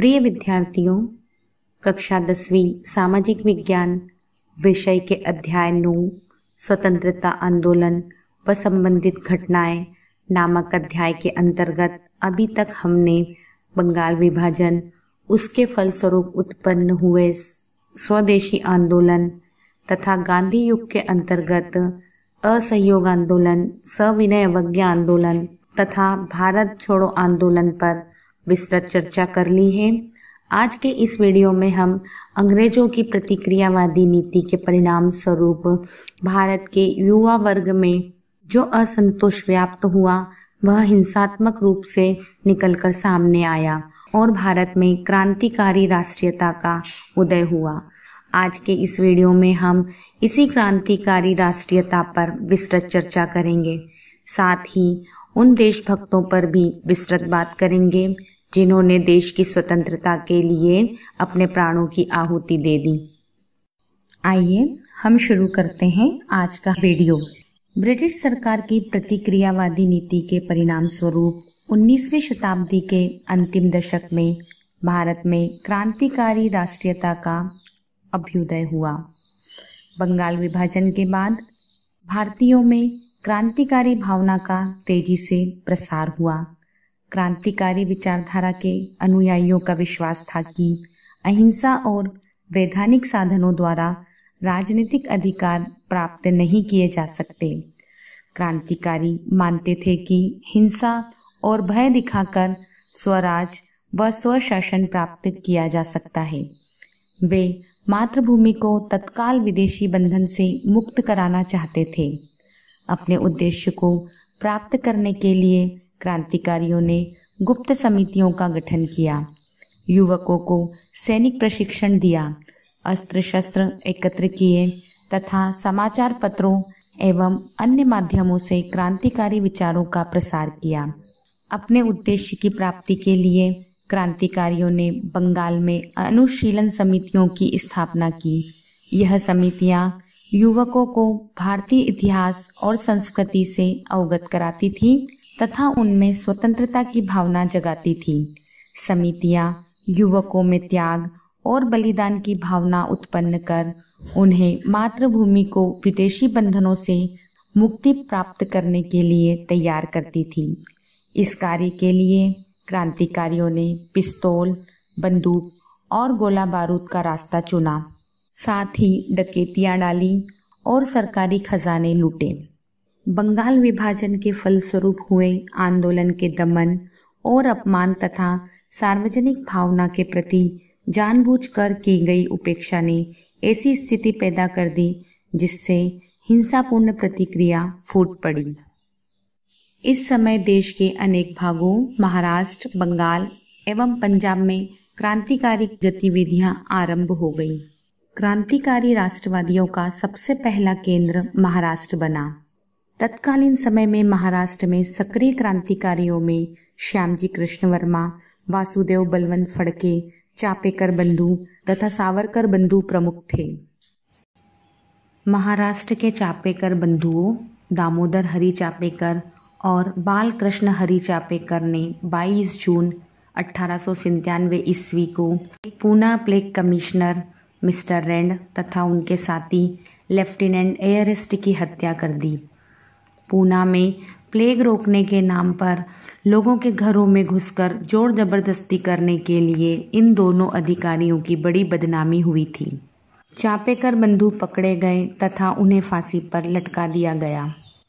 प्रिय विद्यार्थियों कक्षा दसवीं सामाजिक विज्ञान विषय के अध्याय नौ स्वतंत्रता आंदोलन व संबंधित घटनाएं नामक अध्याय के अंतर्गत अभी तक हमने बंगाल विभाजन उसके फलस्वरूप उत्पन्न हुए स्वदेशी आंदोलन तथा गांधी युग के अंतर्गत असहयोग आंदोलन सविनय अवज्ञा आंदोलन तथा भारत छोड़ो आंदोलन पर विस्तृत चर्चा कर ली है आज के इस वीडियो में हम अंग्रेजों की प्रतिक्रियावादी नीति के परिणाम स्वरूप भारत के युवा वर्ग में जो असंतोष व्याप्त हुआ वह हिंसात्मक रूप से निकलकर सामने आया और भारत में क्रांतिकारी राष्ट्रीयता का उदय हुआ आज के इस वीडियो में हम इसी क्रांतिकारी राष्ट्रीयता पर विस्तृत चर्चा करेंगे साथ ही उन देशभक्तों पर भी विस्तृत बात करेंगे जिन्होंने देश की स्वतंत्रता के लिए अपने प्राणों की आहुति दे दी आइए हम शुरू करते हैं आज का वीडियो ब्रिटिश सरकार की प्रतिक्रियावादी नीति के परिणाम स्वरूप 19वीं शताब्दी के अंतिम दशक में भारत में क्रांतिकारी राष्ट्रीयता का अभ्युदय हुआ बंगाल विभाजन के बाद भारतीयों में क्रांतिकारी भावना का तेजी से प्रसार हुआ क्रांतिकारी विचारधारा के अनुयायियों का विश्वास था कि अहिंसा और वैधानिक साधनों द्वारा राजनीतिक अधिकार प्राप्त नहीं किए जा सकते क्रांतिकारी मानते थे कि हिंसा और भय दिखाकर स्वराज व स्वशासन प्राप्त किया जा सकता है वे मातृभूमि को तत्काल विदेशी बंधन से मुक्त कराना चाहते थे अपने उद्देश्य को प्राप्त करने के लिए क्रांतिकारियों ने गुप्त समितियों का गठन किया युवकों को सैनिक प्रशिक्षण दिया अस्त्र शस्त्र एकत्र किए तथा समाचार पत्रों एवं अन्य माध्यमों से क्रांतिकारी विचारों का प्रसार किया अपने उद्देश्य की प्राप्ति के लिए क्रांतिकारियों ने बंगाल में अनुशीलन समितियों की स्थापना की यह समितियां युवकों को भारतीय इतिहास और संस्कृति से अवगत कराती थीं तथा उनमें स्वतंत्रता की भावना जगाती थी समितियां युवकों में त्याग और बलिदान की भावना उत्पन्न कर उन्हें मातृभूमि को विदेशी बंधनों से मुक्ति प्राप्त करने के लिए तैयार करती थी इस कार्य के लिए क्रांतिकारियों ने पिस्तौल बंदूक और गोला बारूद का रास्ता चुना साथ ही डकैतियाँ डाली और सरकारी खजाने लूटे बंगाल विभाजन के फलस्वरूप हुए आंदोलन के दमन और अपमान तथा सार्वजनिक भावना के प्रति जानबूझकर की गई उपेक्षा ने ऐसी स्थिति पैदा कर दी जिससे हिंसापूर्ण प्रतिक्रिया फूट पड़ी इस समय देश के अनेक भागों महाराष्ट्र बंगाल एवं पंजाब में क्रांतिकारी गतिविधियां आरंभ हो गई क्रांतिकारी राष्ट्रवादियों का सबसे पहला केंद्र महाराष्ट्र बना तत्कालीन समय में महाराष्ट्र में सक्रिय क्रांतिकारियों में श्यामजी कृष्ण वर्मा वासुदेव बलवंत फड़के चापेकर बंधु तथा सावरकर बंधु प्रमुख थे महाराष्ट्र के चापेकर बंधुओं दामोदर हरि चापेकर और बाल कृष्ण हरि चापेकर ने 22 जून अठारह ईस्वी को Poona plague commissioner mister Rand तथा उनके साथी लेफ्टिनेंट एयरिस्ट की हत्या कर दी पूना में प्लेग रोकने के नाम पर लोगों के घरों में घुसकर जोर जबरदस्ती करने के लिए इन दोनों अधिकारियों की बड़ी बदनामी हुई थी चापे कर बंधु पकड़े गए तथा उन्हें फांसी पर लटका दिया गया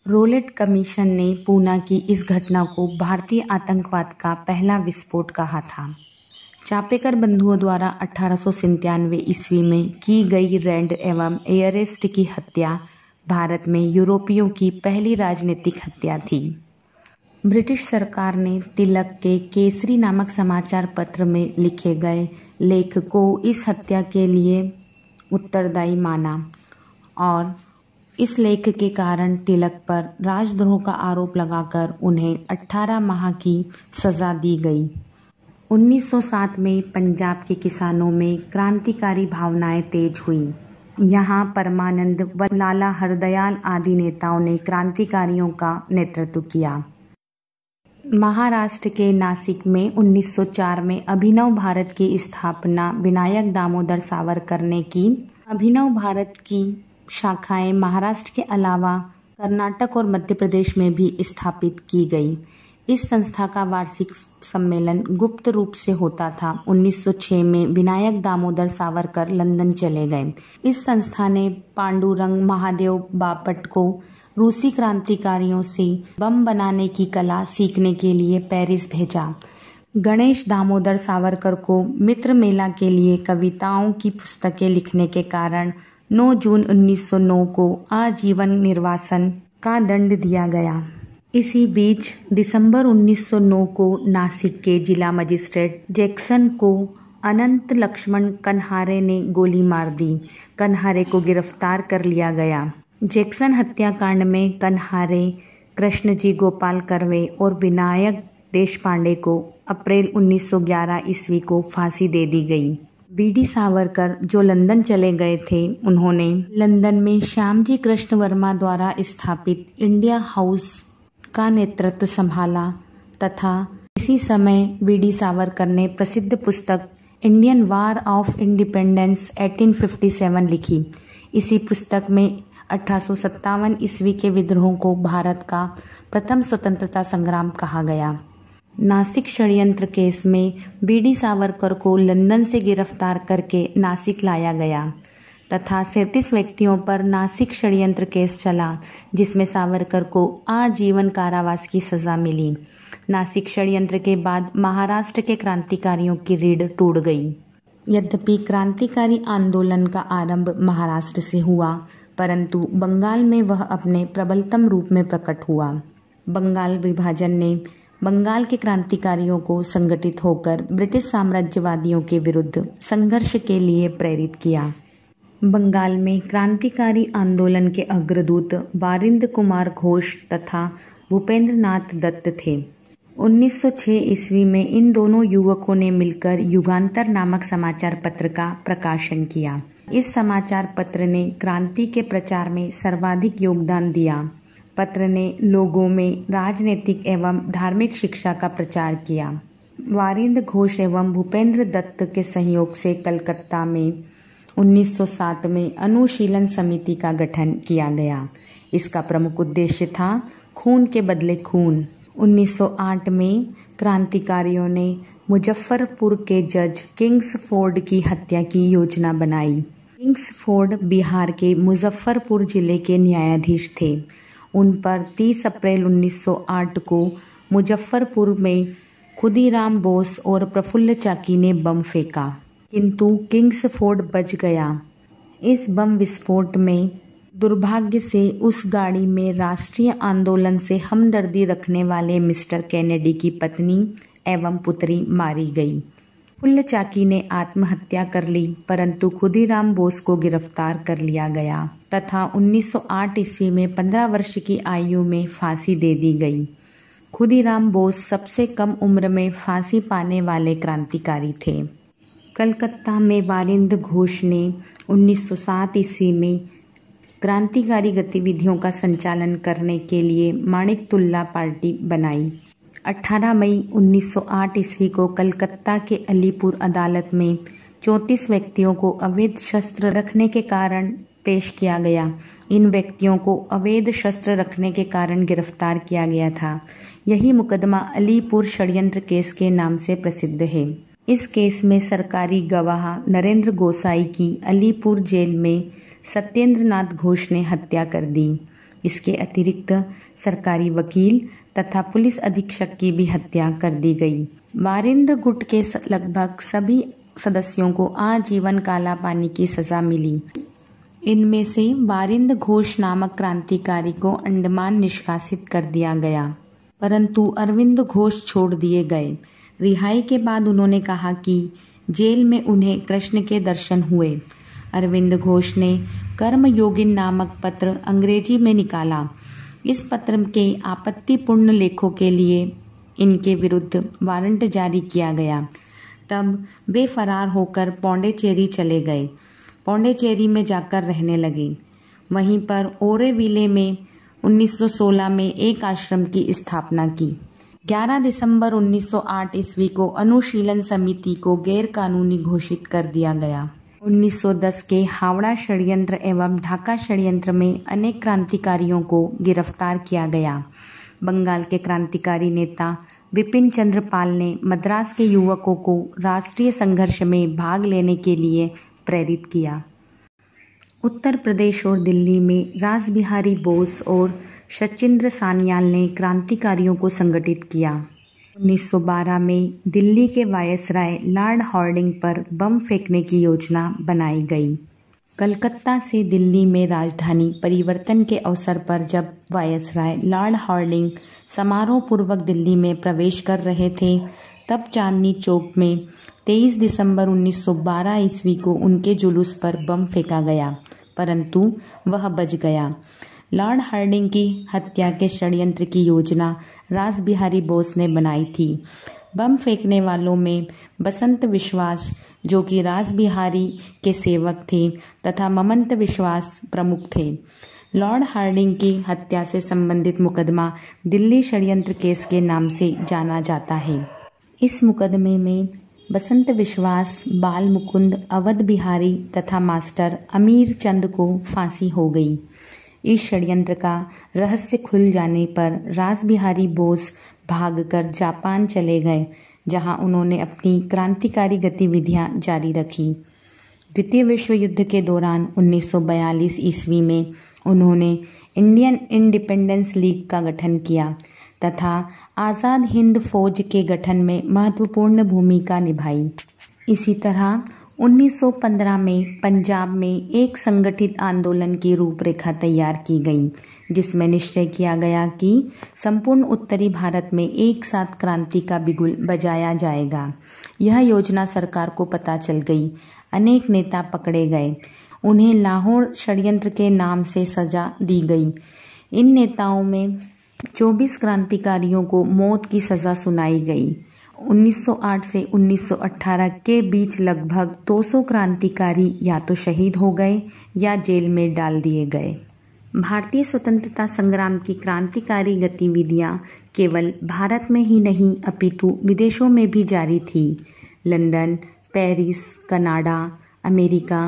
रोलेट कमीशन ने पूना की इस घटना को भारतीय आतंकवाद का पहला विस्फोट कहा था चापेकर बंधुओं द्वारा अठारह ईस्वी में की गई रेंड एवं एयरेस्ट की हत्या भारत में यूरोपियों की पहली राजनीतिक हत्या थी ब्रिटिश सरकार ने तिलक के केसरी नामक समाचार पत्र में लिखे गए लेख को इस हत्या के लिए उत्तरदायी माना और इस लेख के कारण तिलक पर राजद्रोह का आरोप लगाकर उन्हें 18 माह की सज़ा दी गई 1907 में पंजाब के किसानों में क्रांतिकारी भावनाएं तेज हुईं यहाँ परमानंद व लाला हरदयाल आदि नेताओं ने क्रांतिकारियों का नेतृत्व किया महाराष्ट्र के नासिक में 1904 में अभिनव भारत की स्थापना विनायक दामोदर सावरकर ने की अभिनव भारत की शाखाएं महाराष्ट्र के अलावा कर्नाटक और मध्य प्रदेश में भी स्थापित की गई इस संस्था का वार्षिक सम्मेलन गुप्त रूप से होता था 1906 में विनायक दामोदर सावरकर लंदन चले गए इस संस्था ने पांडुरंग महादेव बापट को रूसी क्रांतिकारियों से बम बनाने की कला सीखने के लिए पेरिस भेजा गणेश दामोदर सावरकर को मित्र मेला के लिए कविताओं की पुस्तकें लिखने के कारण 9 जून 1909 को आजीवन निर्वासन का दंड दिया गया इसी बीच दिसंबर 1909 को नासिक के जिला मजिस्ट्रेट जैक्सन को अनंत लक्ष्मण कन्हारे ने गोली मार दी कन्हारे को गिरफ्तार कर लिया गया जैक्सन हत्याकांड में कन्हारे कृष्णजी गोपाल करवे और विनायक देश पांडे को अप्रैल 1911 ईस्वी को फांसी दे दी गई डी सावरकर जो लंदन चले गए थे उन्होंने लंदन में श्यामजी कृष्ण वर्मा द्वारा स्थापित इंडिया हाउस का नेतृत्व संभाला तथा इसी समय बी डी सावरकर ने प्रसिद्ध पुस्तक इंडियन वार ऑफ इंडिपेंडेंस 1857 लिखी इसी पुस्तक में अठारह ईस्वी के विद्रोहों को भारत का प्रथम स्वतंत्रता संग्राम कहा गया नासिक षडयंत्र केस में बी डी सावरकर को लंदन से गिरफ्तार करके नासिक लाया गया तथा सैंतीस व्यक्तियों पर नासिक षडयंत्र केस चला जिसमें सावरकर को आजीवन कारावास की सज़ा मिली नासिक षडयंत्र के बाद महाराष्ट्र के क्रांतिकारियों की रीढ़ टूट गई यद्यपि क्रांतिकारी आंदोलन का आरंभ महाराष्ट्र से हुआ परंतु बंगाल में वह अपने प्रबलतम रूप में प्रकट हुआ बंगाल विभाजन ने बंगाल के क्रांतिकारियों को संगठित होकर ब्रिटिश साम्राज्यवादियों के विरुद्ध संघर्ष के लिए प्रेरित किया बंगाल में क्रांतिकारी आंदोलन के अग्रदूत वारिंद कुमार घोष तथा भूपेंद्र नाथ दत्त थे 1906 ईस्वी में इन दोनों युवकों ने मिलकर युगांतर नामक समाचार पत्र का प्रकाशन किया इस समाचार पत्र ने क्रांति के प्रचार में सर्वाधिक योगदान दिया पत्र ने लोगों में राजनीतिक एवं धार्मिक शिक्षा का प्रचार किया वारिंद घोष एवं भूपेंद्र दत्त के सहयोग से कलकत्ता में 1907 में अनुशीलन समिति का गठन किया गया इसका प्रमुख उद्देश्य था खून के बदले खून 1908 में क्रांतिकारियों ने मुजफ्फरपुर के जज किंग्सफोर्ड की हत्या की योजना बनाई किंग्सफोर्ड बिहार के मुजफ्फरपुर जिले के न्यायाधीश थे उन पर 30 अप्रैल 1908 को मुजफ्फरपुर में खुदीराम बोस और प्रफुल्ल चाकी ने बम फेंका किंतु किंग्सफोर्ड बच गया इस बम विस्फोट में दुर्भाग्य से उस गाड़ी में राष्ट्रीय आंदोलन से हमदर्दी रखने वाले मिस्टर कैनेडी की पत्नी एवं पुत्री मारी गई फुल्ल चाकी ने आत्महत्या कर ली परंतु खुदीराम बोस को गिरफ्तार कर लिया गया तथा 1908 ईस्वी में 15 वर्ष की आयु में फांसी दे दी गई खुदीराम बोस सबसे कम उम्र में फांसी पाने वाले क्रांतिकारी थे कलकत्ता में वारिंद घोष ने 1907 ईस्वी में क्रांतिकारी गतिविधियों का संचालन करने के लिए माणिकतुल्ला पार्टी बनाई 18 मई 1908 ईस्वी को कलकत्ता के अलीपुर अदालत में चौंतीस व्यक्तियों को अवैध शस्त्र रखने के कारण पेश किया गया इन व्यक्तियों को अवैध शस्त्र रखने के कारण गिरफ्तार किया गया था यही मुकदमा अलीपुर षडयंत्र केस के नाम से प्रसिद्ध है इस केस में सरकारी गवाह नरेंद्र गोसाई की अलीपुर जेल में सत्येंद्र नाथ घोष ने हत्या कर दी इसके अतिरिक्त सरकारी वकील तथा पुलिस अधीक्षक की भी हत्या कर दी गई वारेंद्र गुट के लगभग सभी सदस्यों को आजीवन काला पानी की सजा मिली इनमें से वारिंद घोष नामक क्रांतिकारी को अंडमान निष्कासित कर दिया गया परंतु अरविंद घोष छोड़ दिए गए रिहाई के बाद उन्होंने कहा कि जेल में उन्हें कृष्ण के दर्शन हुए अरविंद घोष ने कर्म योगिन नामक पत्र अंग्रेजी में निकाला इस पत्र के आपत्तिपूर्ण लेखों के लिए इनके विरुद्ध वारंट जारी किया गया तब वे फरार होकर पौंडेचेरी चले गए पौंडेचेरी में जाकर रहने लगे वहीं पर ओरेविले में 1916 में एक आश्रम की स्थापना की 11 दिसंबर 1908 ईस्वी को अनुशीलन समिति को गैरकानूनी घोषित कर दिया गया 1910 के हावड़ा षडयंत्र एवं ढाका षडयंत्र में अनेक क्रांतिकारियों को गिरफ्तार किया गया बंगाल के क्रांतिकारी नेता विपिन चंद्र पाल ने मद्रास के युवकों को राष्ट्रीय संघर्ष में भाग लेने के लिए प्रेरित किया उत्तर प्रदेश और दिल्ली में राजबिहारी बोस और सचिंद्र सान्याल ने क्रांतिकारियों को संगठित किया 1912 में दिल्ली के वायसराय लॉर्ड हॉर्डिंग पर बम फेंकने की योजना बनाई गई कलकत्ता से दिल्ली में राजधानी परिवर्तन के अवसर पर जब वायसराय लॉर्ड हॉर्डिंग समारोह पूर्वक दिल्ली में प्रवेश कर रहे थे तब चांदनी चौक में 23 दिसंबर 1912 ईस्वी को उनके जुलूस पर बम फेंका गया परंतु वह बच गया लॉर्ड हार्डिंग की हत्या के षड्यंत्र की योजना राज बिहारी बोस ने बनाई थी बम फेंकने वालों में बसंत विश्वास जो कि राज बिहारी के सेवक थे तथा ममंत विश्वास प्रमुख थे लॉर्ड हार्डिंग की हत्या से संबंधित मुकदमा दिल्ली षड्यंत्र केस के नाम से जाना जाता है इस मुकदमे में बसंत विश्वास बाल मुकुंद अवध बिहारी तथा मास्टर अमीर चंद को फांसी हो गई इस षड्यंत्र का रहस्य खुल जाने पर राजबिहारी बोस भागकर जापान चले गए जहां उन्होंने अपनी क्रांतिकारी गतिविधियां जारी रखी द्वितीय विश्व युद्ध के दौरान 1942 ईस्वी में उन्होंने इंडियन इंडिपेंडेंस लीग का गठन किया तथा आज़ाद हिंद फौज के गठन में महत्वपूर्ण भूमिका निभाई इसी तरह 1915 में पंजाब में एक संगठित आंदोलन की रूपरेखा तैयार की गई जिसमें निश्चय किया गया कि संपूर्ण उत्तरी भारत में एक साथ क्रांति का बिगुल बजाया जाएगा यह योजना सरकार को पता चल गई अनेक नेता पकड़े गए उन्हें लाहौर षड्यंत्र के नाम से सजा दी गई इन नेताओं में 24 क्रांतिकारियों को मौत की सज़ा सुनाई गई 1908 से 1918 के बीच लगभग 200 क्रांतिकारी या तो शहीद हो गए या जेल में डाल दिए गए भारतीय स्वतंत्रता संग्राम की क्रांतिकारी गतिविधियां केवल भारत में ही नहीं अपितु विदेशों में भी जारी थी London Paris Canada America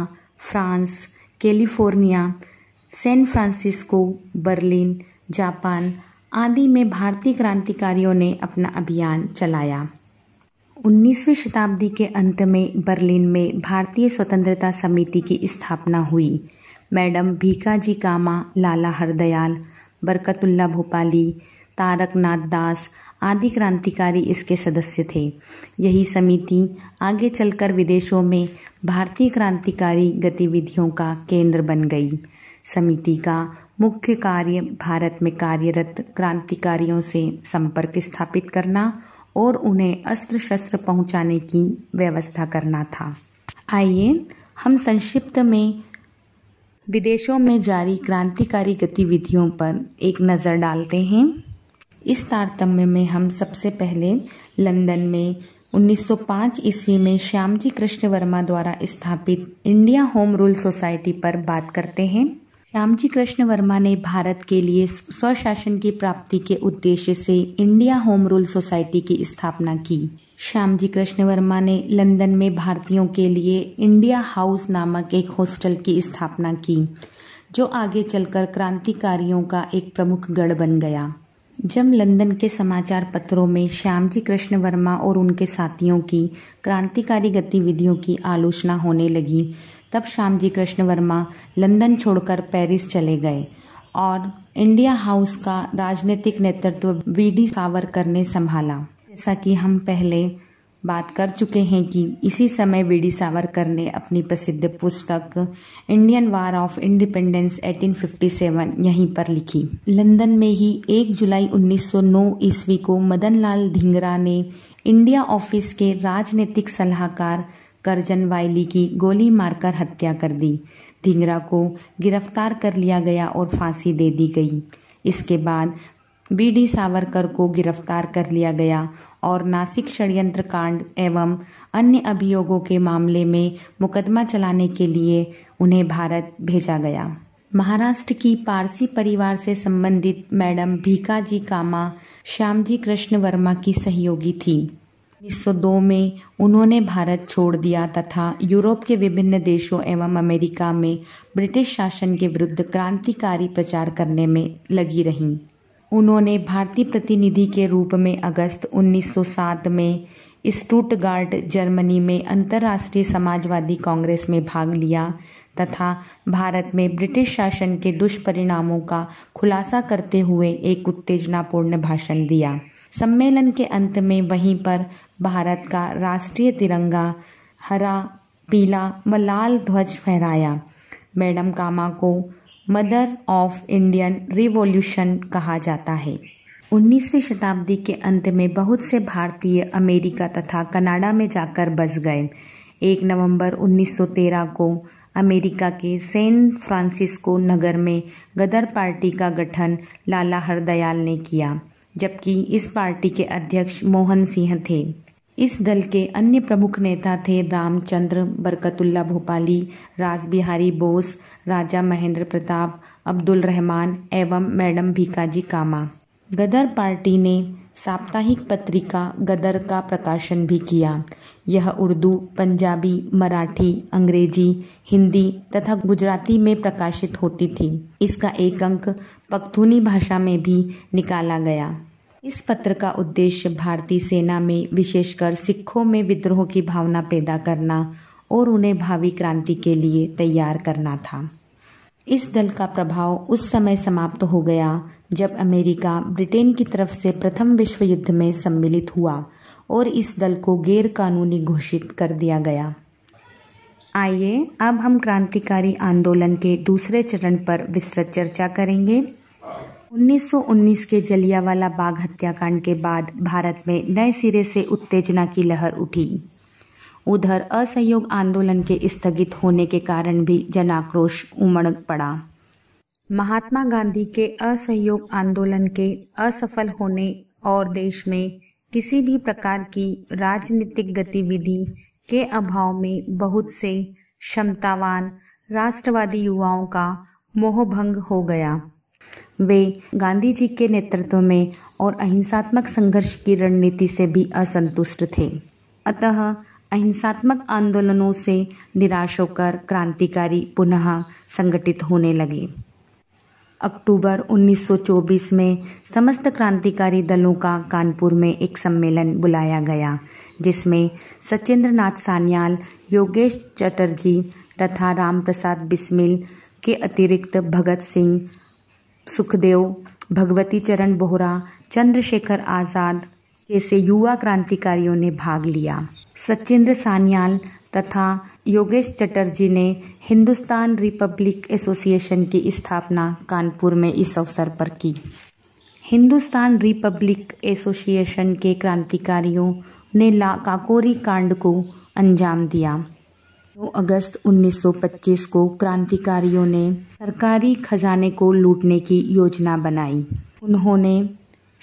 France California San Francisco Berlin Japan आदि में भारतीय क्रांतिकारियों ने अपना अभियान चलाया 19वीं शताब्दी के अंत में बर्लिन में भारतीय स्वतंत्रता समिति की स्थापना हुई मैडम भीकाजी कामा लाला हरदयाल बरकतुल्ला भोपाली तारकनाथ दास आदि क्रांतिकारी इसके सदस्य थे यही समिति आगे चलकर विदेशों में भारतीय क्रांतिकारी गतिविधियों का केंद्र बन गई समिति का मुख्य कार्य भारत में कार्यरत क्रांतिकारियों से संपर्क स्थापित करना और उन्हें अस्त्र शस्त्र पहुंचाने की व्यवस्था करना था आइए हम संक्षिप्त में विदेशों में जारी क्रांतिकारी गतिविधियों पर एक नज़र डालते हैं इस तारतम्य में हम सबसे पहले लंदन में 1905 ईस्वी में श्यामजी कृष्ण वर्मा द्वारा स्थापित इंडिया होम रूल सोसाइटी पर बात करते हैं रामजी कृष्ण वर्मा ने भारत के लिए स्वशासन की प्राप्ति के उद्देश्य से इंडिया होम रूल सोसाइटी की स्थापना की श्यामजी कृष्ण वर्मा ने लंदन में भारतीयों के लिए इंडिया हाउस नामक एक हॉस्टल की स्थापना की जो आगे चलकर क्रांतिकारियों का एक प्रमुख गढ़ बन गया जब लंदन के समाचार पत्रों में श्यामजी कृष्ण वर्मा और उनके साथियों की क्रांतिकारी गतिविधियों की आलोचना होने लगी तब श्याम जी कृष्ण वर्मा लंदन छोड़कर पेरिस चले गए और इंडिया हाउस का राजनीतिक नेतृत्व वी डी सावरकर ने संभाला जैसा कि हम पहले बात कर चुके हैं कि इसी समय वी डी सावरकर ने अपनी प्रसिद्ध पुस्तक इंडियन वार ऑफ इंडिपेंडेंस 1857 यहीं पर लिखी लंदन में ही 1 जुलाई 1909 ईस्वी को मदनलाल धिंगरा ने इंडिया ऑफिस के राजनीतिक सलाहकार करजन वायली की गोली मारकर हत्या कर दी धिंगरा को गिरफ्तार कर लिया गया और फांसी दे दी गई इसके बाद बीडी सावरकर को गिरफ्तार कर लिया गया और नासिक षड्यंत्र कांड एवं अन्य अभियोगों के मामले में मुकदमा चलाने के लिए उन्हें भारत भेजा गया महाराष्ट्र की पारसी परिवार से संबंधित मैडम जी कामा श्यामजी कृष्ण वर्मा की सहयोगी थी 1902 में उन्होंने भारत छोड़ दिया तथा यूरोप के विभिन्न देशों एवं अमेरिका में ब्रिटिश शासन के विरुद्ध क्रांतिकारी प्रचार करने में लगी रहीं उन्होंने भारतीय प्रतिनिधि के रूप में अगस्त 1907 में स्टूटगार्ड जर्मनी में अंतर्राष्ट्रीय समाजवादी कांग्रेस में भाग लिया तथा भारत में ब्रिटिश शासन के दुष्परिणामों का खुलासा करते हुए एक उत्तेजनापूर्ण भाषण दिया सम्मेलन के अंत में वहीं पर भारत का राष्ट्रीय तिरंगा हरा पीला व लाल ध्वज फहराया मैडम कामा को मदर ऑफ इंडियन रिवॉल्यूशन कहा जाता है 19वीं शताब्दी के अंत में बहुत से भारतीय अमेरिका तथा कनाडा में जाकर बस गए 1 नवंबर 1913 को अमेरिका के सैन फ्रांसिस्को नगर में गदर पार्टी का गठन लाला हरदयाल ने किया जबकि इस पार्टी के अध्यक्ष मोहन सिंह थे इस दल के अन्य प्रमुख नेता थे रामचंद्र बरकतुल्ला भोपाली राज बिहारी बोस राजा महेंद्र प्रताप अब्दुल रहमान एवं मैडम भीकाजी कामा गदर पार्टी ने साप्ताहिक पत्रिका गदर का प्रकाशन भी किया यह उर्दू पंजाबी मराठी अंग्रेजी हिंदी तथा गुजराती में प्रकाशित होती थी इसका एक अंक पख्तूनी भाषा में भी निकाला गया इस पत्र का उद्देश्य भारतीय सेना में विशेषकर सिखों में विद्रोह की भावना पैदा करना और उन्हें भावी क्रांति के लिए तैयार करना था इस दल का प्रभाव उस समय समाप्त हो गया जब अमेरिका ब्रिटेन की तरफ से प्रथम विश्व युद्ध में सम्मिलित हुआ और इस दल को गैर कानूनी घोषित कर दिया गया आइए अब हम क्रांतिकारी आंदोलन के दूसरे चरण पर विस्तृत चर्चा करेंगे 1919 के जलियावाला बाग हत्याकांड के बाद भारत में नए सिरे से उत्तेजना की लहर उठी उधर असहयोग आंदोलन के स्थगित होने के कारण भी जनाक्रोश उमड़ पड़ा महात्मा गांधी के असहयोग आंदोलन के असफल होने और देश में किसी भी प्रकार की राजनीतिक गतिविधि के अभाव में बहुत से क्षमतावान राष्ट्रवादी युवाओं का मोहभंग हो गया वे गांधी जी के नेतृत्व में और अहिंसात्मक संघर्ष की रणनीति से भी असंतुष्ट थे अतः अहिंसात्मक आंदोलनों से निराश होकर क्रांतिकारी पुनः संगठित होने लगे अक्टूबर 1924 में समस्त क्रांतिकारी दलों का कानपुर में एक सम्मेलन बुलाया गया जिसमें सचेंद्र नाथ सान्याल योगेश चटर्जी तथा राम प्रसाद बिस्मिल के अतिरिक्त भगत सिंह सुखदेव भगवती चरण बोहरा चंद्रशेखर आज़ाद जैसे युवा क्रांतिकारियों ने भाग लिया सचिंद्र सान्याल तथा योगेश चटर्जी ने हिंदुस्तान रिपब्लिक एसोसिएशन की स्थापना कानपुर में इस अवसर पर की हिंदुस्तान रिपब्लिक एसोसिएशन के क्रांतिकारियों ने ला काकोरी कांड को अंजाम दिया 2 अगस्त 1925 को क्रांतिकारियों ने सरकारी खजाने को लूटने की योजना बनाई उन्होंने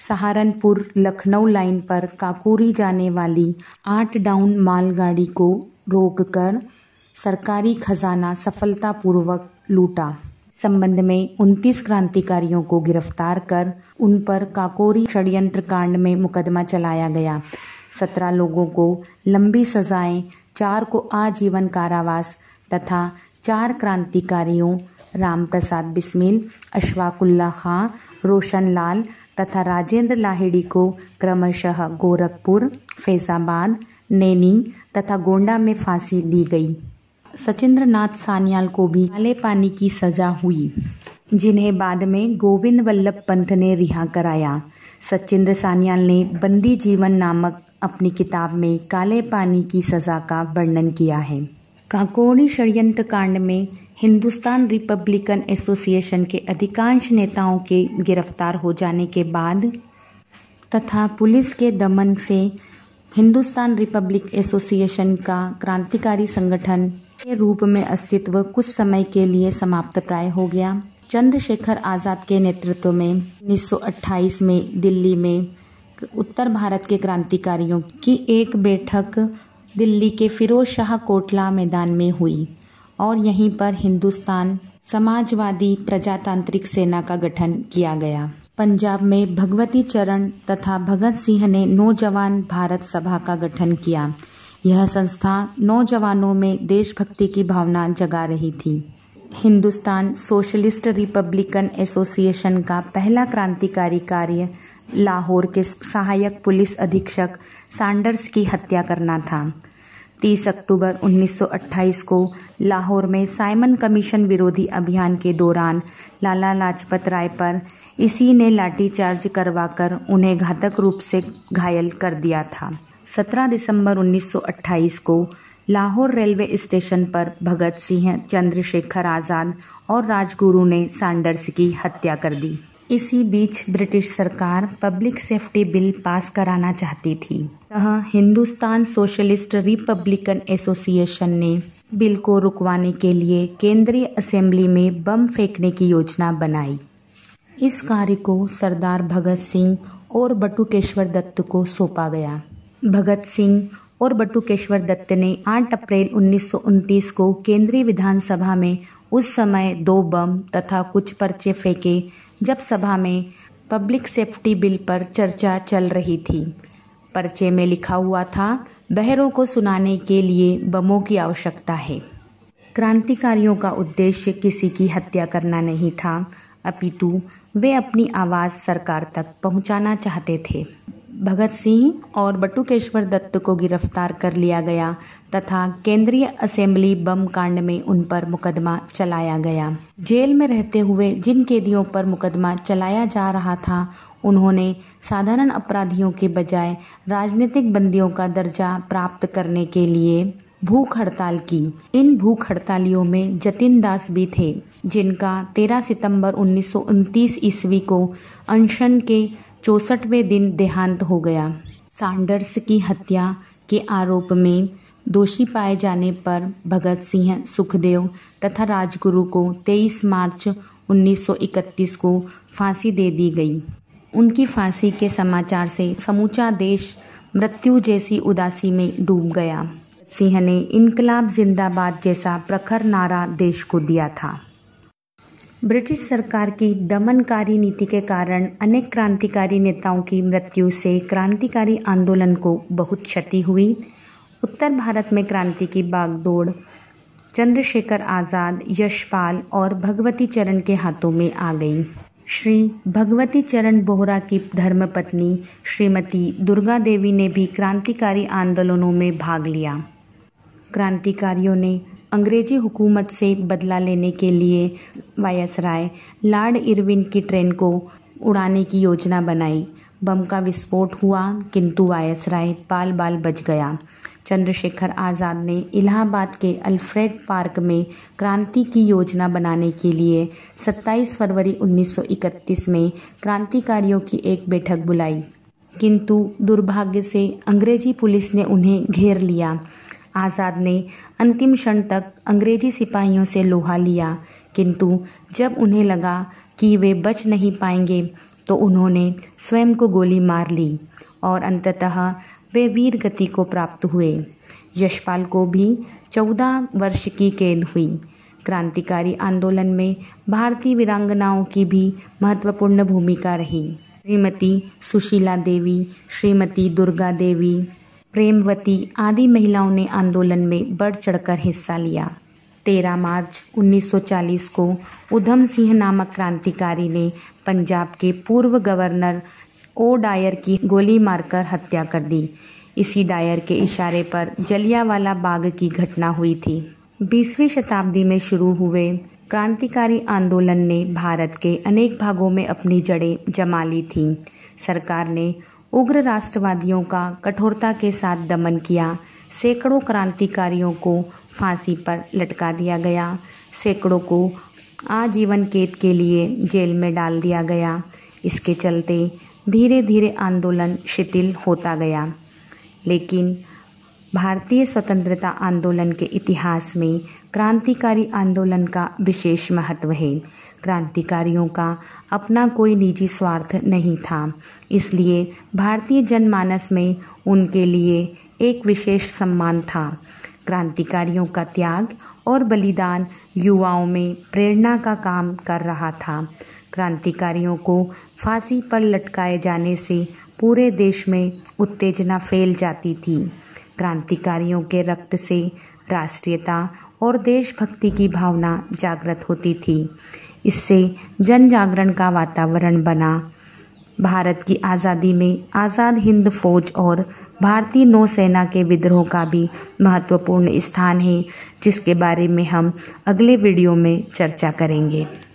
सहारनपुर लखनऊ लाइन पर काकोरी जाने वाली आठ डाउन मालगाड़ी को रोककर सरकारी खजाना सफलतापूर्वक लूटा संबंध में 29 क्रांतिकारियों को गिरफ्तार कर उन पर काकोरी षडयंत्र कांड में मुकदमा चलाया गया सत्रह लोगों को लंबी सजाएं चार को आजीवन कारावास तथा चार क्रांतिकारियों राम प्रसाद बिस्मिल अशफाकुल्ला खां रोशन लाल तथा राजेंद्र लाहिड़ी को क्रमशः गोरखपुर फैजाबाद नैनी तथा गोंडा में फांसी दी गई सचिंद्र नाथ सान्याल को भी काले पानी की सजा हुई जिन्हें बाद में गोविंद वल्लभ पंत ने रिहा कराया सचिंद्र सान्याल ने बंदी जीवन नामक अपनी किताब में काले पानी की सज़ा का वर्णन किया है काकोड़ी षडयंत्र कांड में हिंदुस्तान रिपब्लिकन एसोसिएशन के अधिकांश नेताओं के गिरफ्तार हो जाने के बाद तथा पुलिस के दमन से हिंदुस्तान रिपब्लिक एसोसिएशन का क्रांतिकारी संगठन के रूप में अस्तित्व कुछ समय के लिए समाप्त प्राय हो गया चंद्रशेखर आज़ाद के नेतृत्व में 1928 में दिल्ली में उत्तर भारत के क्रांतिकारियों की एक बैठक दिल्ली के फिरोज शाह कोटला मैदान में हुई और यहीं पर हिंदुस्तान समाजवादी प्रजातांत्रिक सेना का गठन किया गया पंजाब में भगवती चरण तथा भगत सिंह ने नौजवान भारत सभा का गठन किया यह संस्था नौजवानों में देशभक्ति की भावना जगा रही थी हिंदुस्तान सोशलिस्ट रिपब्लिकन एसोसिएशन का पहला क्रांतिकारी कार्य लाहौर के सहायक पुलिस अधीक्षक सैंडर्स की हत्या करना था 30 अक्टूबर 1928 को लाहौर में साइमन कमीशन विरोधी अभियान के दौरान लाला लाजपत राय पर इसी ने लाठीचार्ज करवाकर उन्हें घातक रूप से घायल कर दिया था 17 दिसंबर 1928 को लाहौर रेलवे स्टेशन पर भगत सिंह चंद्रशेखर आज़ाद और राजगुरु ने सैंडर्स की हत्या कर दी इसी बीच ब्रिटिश सरकार पब्लिक सेफ्टी बिल पास कराना चाहती थी तह हिंदुस्तान सोशलिस्ट रिपब्लिकन एसोसिएशन ने बिल को रुकवाने के लिए केंद्रीय असेंबली में बम फेंकने की योजना बनाई इस कार्य को सरदार भगत सिंह और बटुकेश्वर दत्त को सौंपा गया भगत सिंह और बटुकेश्वर दत्त ने 8 अप्रैल उन्नीस को केंद्रीय विधानसभा में उस समय दो बम तथा कुछ पर्चे फेंके जब सभा में पब्लिक सेफ्टी बिल पर चर्चा चल रही थी पर्चे में लिखा हुआ था बहरों को सुनाने के लिए बमों की आवश्यकता है क्रांतिकारियों का उद्देश्य किसी की हत्या करना नहीं था अपितु वे अपनी आवाज़ सरकार तक पहुंचाना चाहते थे भगत सिंह और बटुकेश्वर दत्त को गिरफ्तार कर लिया गया तथा केंद्रीय असेंबली बम कांड में उन पर मुकदमा चलाया गया जेल में रहते हुए जिन कैदियों पर मुकदमा चलाया जा रहा था उन्होंने साधारण अपराधियों के बजाय राजनीतिक बंदियों का दर्जा प्राप्त करने के लिए भूख हड़ताल की इन भूख हड़तालियों में जतिन दास भी थे जिनका 13 सितंबर उन्नीस ईस्वी को अनशन के चौंसठवें दिन देहांत हो गया सांडर्स की हत्या के आरोप में दोषी पाए जाने पर भगत सिंह सुखदेव तथा राजगुरु को 23 मार्च 1931 को फांसी दे दी गई उनकी फांसी के समाचार से समूचा देश मृत्यु जैसी उदासी में डूब गया सिंह ने इनकलाब जिंदाबाद जैसा प्रखर नारा देश को दिया था ब्रिटिश सरकार की दमनकारी नीति के कारण अनेक क्रांतिकारी नेताओं की मृत्यु से क्रांतिकारी आंदोलन को बहुत क्षति हुई उत्तर भारत में क्रांति की बागडोर चंद्रशेखर आज़ाद यशपाल और भगवती चरण के हाथों में आ गई श्री भगवती चरण बोहरा की धर्मपत्नी श्रीमती दुर्गा देवी ने भी क्रांतिकारी आंदोलनों में भाग लिया क्रांतिकारियों ने अंग्रेजी हुकूमत से बदला लेने के लिए राय लॉर्ड इरविन की ट्रेन को उड़ाने की योजना बनाई बम का विस्फोट हुआ किंतु वायस राय बाल बाल बच गया चंद्रशेखर आज़ाद ने इलाहाबाद के अल्फ्रेड पार्क में क्रांति की योजना बनाने के लिए 27 फरवरी 1931 में क्रांतिकारियों की एक बैठक बुलाई किंतु दुर्भाग्य से अंग्रेजी पुलिस ने उन्हें घेर लिया आज़ाद ने अंतिम क्षण तक अंग्रेजी सिपाहियों से लोहा लिया किंतु जब उन्हें लगा कि वे बच नहीं पाएंगे तो उन्होंने स्वयं को गोली मार ली और अंततः वे वीर गति को प्राप्त हुए यशपाल को भी चौदह वर्ष की कैद हुई क्रांतिकारी आंदोलन में भारतीय वीरांगनाओं की भी महत्वपूर्ण भूमिका रही श्रीमती सुशीला देवी श्रीमती दुर्गा देवी प्रेमवती आदि महिलाओं ने आंदोलन में बढ़ चढ़कर हिस्सा लिया 13 मार्च 1940 को उधम सिंह नामक क्रांतिकारी ने पंजाब के पूर्व गवर्नर ओ डायर की गोली मारकर हत्या कर दी इसी डायर के इशारे पर जलियावाला बाग की घटना हुई थी बीसवीं शताब्दी में शुरू हुए क्रांतिकारी आंदोलन ने भारत के अनेक भागों में अपनी जड़ें जमा ली थीं सरकार ने उग्र राष्ट्रवादियों का कठोरता के साथ दमन किया सैकड़ों क्रांतिकारियों को फांसी पर लटका दिया गया सैकड़ों को आजीवन कैद के लिए जेल में डाल दिया गया इसके चलते धीरे धीरे आंदोलन शिथिल होता गया लेकिन भारतीय स्वतंत्रता आंदोलन के इतिहास में क्रांतिकारी आंदोलन का विशेष महत्व है क्रांतिकारियों का अपना कोई निजी स्वार्थ नहीं था इसलिए भारतीय जनमानस में उनके लिए एक विशेष सम्मान था क्रांतिकारियों का त्याग और बलिदान युवाओं में प्रेरणा का काम कर रहा था क्रांतिकारियों को फांसी पर लटकाए जाने से पूरे देश में उत्तेजना फैल जाती थी क्रांतिकारियों के रक्त से राष्ट्रीयता और देशभक्ति की भावना जागृत होती थी इससे जन जागरण का वातावरण बना भारत की आज़ादी में आज़ाद हिंद फौज और भारतीय नौसेना के विद्रोह का भी महत्वपूर्ण स्थान है जिसके बारे में हम अगले वीडियो में चर्चा करेंगे